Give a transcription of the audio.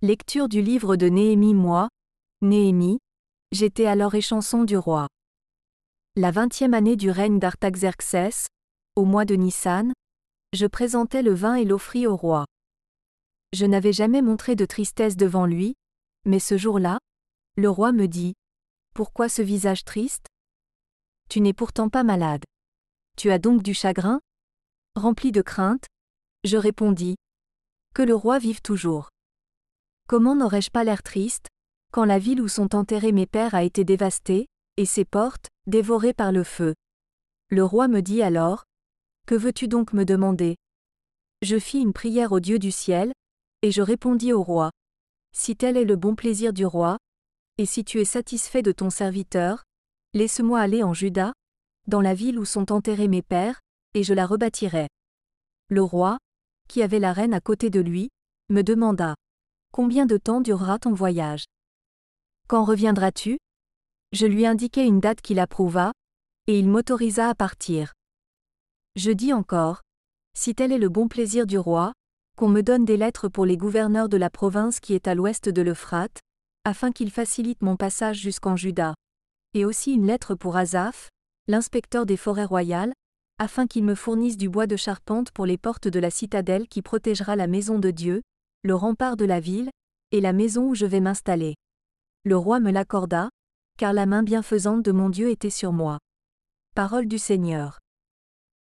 Lecture du livre de Néhémie Moi, Néhémie, j'étais alors échanson du roi. La vingtième année du règne d'Artaxerxès, au mois de Nissan, je présentais le vin et l'offris au roi. Je n'avais jamais montré de tristesse devant lui, mais ce jour-là, le roi me dit Pourquoi ce visage triste Tu n'es pourtant pas malade. Tu as donc du chagrin Rempli de crainte, je répondis Que le roi vive toujours. Comment n'aurais-je pas l'air triste quand la ville où sont enterrés mes pères a été dévastée, et ses portes, dévorées par le feu. Le roi me dit alors, Que veux-tu donc me demander Je fis une prière au Dieu du ciel, et je répondis au roi, Si tel est le bon plaisir du roi, et si tu es satisfait de ton serviteur, laisse-moi aller en Juda, dans la ville où sont enterrés mes pères, et je la rebâtirai. Le roi, qui avait la reine à côté de lui, me demanda, Combien de temps durera ton voyage Quand reviendras-tu Je lui indiquai une date qu'il approuva, et il m'autorisa à partir. Je dis encore, si tel est le bon plaisir du roi, qu'on me donne des lettres pour les gouverneurs de la province qui est à l'ouest de l'Euphrate, afin qu'ils facilitent mon passage jusqu'en Juda. Et aussi une lettre pour Azaph, l'inspecteur des forêts royales, afin qu'il me fournisse du bois de charpente pour les portes de la citadelle qui protégera la maison de Dieu, le rempart de la ville, et la maison où je vais m'installer. Le roi me l'accorda, car la main bienfaisante de mon Dieu était sur moi. Parole du Seigneur.